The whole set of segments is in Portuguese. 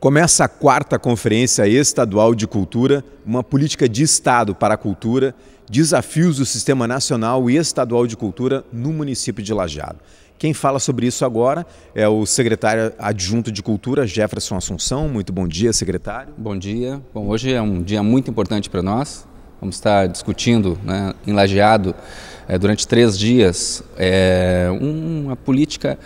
Começa a quarta Conferência Estadual de Cultura, uma política de Estado para a cultura, desafios do Sistema Nacional e Estadual de Cultura no município de Lajeado. Quem fala sobre isso agora é o secretário adjunto de Cultura, Jefferson Assunção. Muito bom dia, secretário. Bom dia. Bom, hoje é um dia muito importante para nós. Vamos estar discutindo né, em Lajeado é, eh, durante três dias é, uma política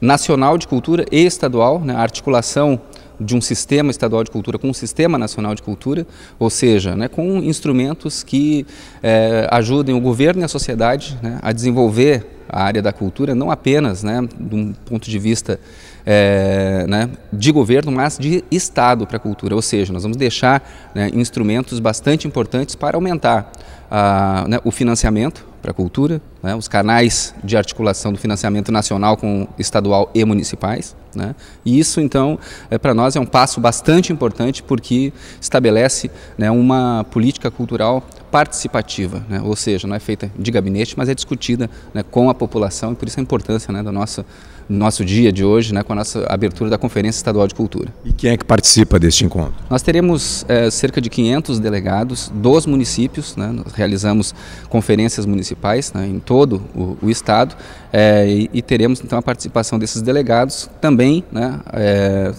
nacional de cultura e estadual, né, a articulação de um sistema estadual de cultura com um sistema nacional de cultura, ou seja, né, com instrumentos que é, ajudem o governo e a sociedade né, a desenvolver a área da cultura, não apenas né, de um ponto de vista é, né, de governo, mas de Estado para a cultura. Ou seja, nós vamos deixar né, instrumentos bastante importantes para aumentar a, né, o financiamento para a cultura, né, os canais de articulação do financiamento nacional com estadual e municipais, né? E isso, então, é, para nós é um passo bastante importante porque estabelece né, uma política cultural participativa, né? ou seja, não é feita de gabinete, mas é discutida né, com a população e por isso a importância né, do nosso, nosso dia de hoje, né, com a nossa abertura da Conferência Estadual de Cultura. E quem é que participa deste encontro? Nós teremos é, cerca de 500 delegados dos municípios, né, nós realizamos conferências municipais né, em todo o, o estado é, e, e, teremos então a participação desses delegados também né, é,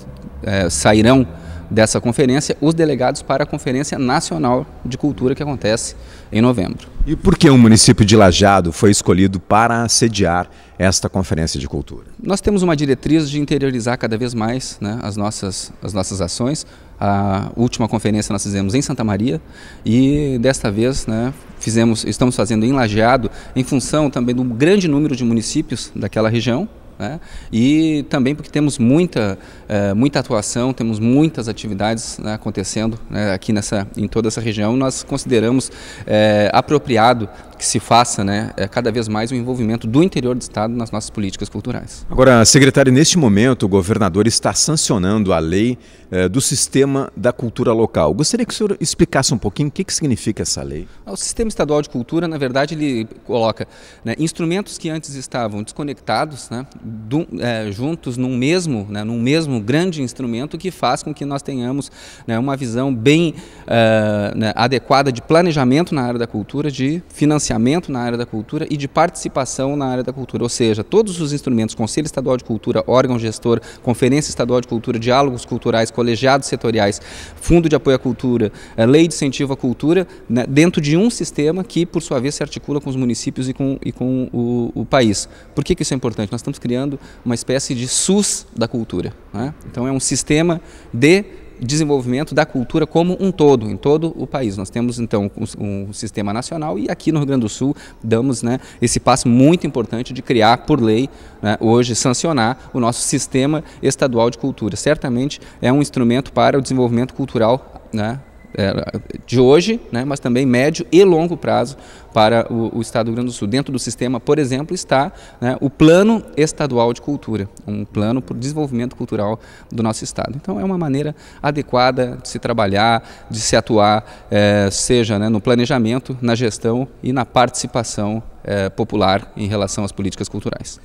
sairão dessa conferência os delegados para a Conferência Nacional de Cultura que acontece em novembro. E por que o município de Lajado foi escolhido para sediar esta Conferência de Cultura? Nós temos uma diretriz de interiorizar cada vez mais né, as, nossas, as nossas ações. A última conferência nós fizemos em Santa Maria e desta vez né, fizemos, estamos fazendo em Lajeado em função também do grande número de municípios daquela região né? E também porque temos muita, é, muita atuação, temos muitas atividades né, acontecendo né, aqui nessa, em toda essa região, nós consideramos é, apropriado que se faça né, é, cada vez mais o envolvimento do interior do Estado nas nossas políticas culturais. Agora, secretário, neste momento o governador está sancionando a lei eh, do sistema da cultura local. Gostaria que o senhor explicasse um pouquinho o que, que significa essa lei. O sistema estadual de cultura, na verdade, ele coloca né, instrumentos que antes estavam desconectados, né, do, eh, juntos num mesmo, né, num mesmo grande instrumento que faz com que nós tenhamos né, uma visão bem eh, né, adequada de planejamento na área da cultura, de financiamento financiamento na área da cultura e de participação na área da cultura. Ou seja, todos os instrumentos, Conselho Estadual de Cultura, órgão gestor, Conferência Estadual de Cultura, diálogos culturais, colegiados setoriais, Fundo de Apoio à Cultura, eh, Lei de Incentivo à Cultura, né, dentro de um sistema que, por sua vez, se articula com os municípios e com, e com o, o país. Por que, que isso é importante? Nós estamos criando uma espécie de SUS da cultura. Né? Então, é um sistema de desenvolvimento da cultura como um todo, em todo o país. Nós temos então um, um sistema nacional e aqui no Rio Grande do Sul damos né, esse passo muito importante de criar por lei, né, hoje sancionar o nosso sistema estadual de cultura. Certamente é um instrumento para o desenvolvimento cultural né, é, de hoje, né, mas também médio e longo prazo para o, o, Estado do Rio Grande do Sul. Dentro do sistema, por exemplo, está né, o Plano Estadual de Cultura, um plano para o desenvolvimento cultural do nosso Estado. Então, é uma maneira adequada de se trabalhar, de se atuar, é, seja né, no planejamento, na gestão e na participação é, popular em relação às políticas culturais.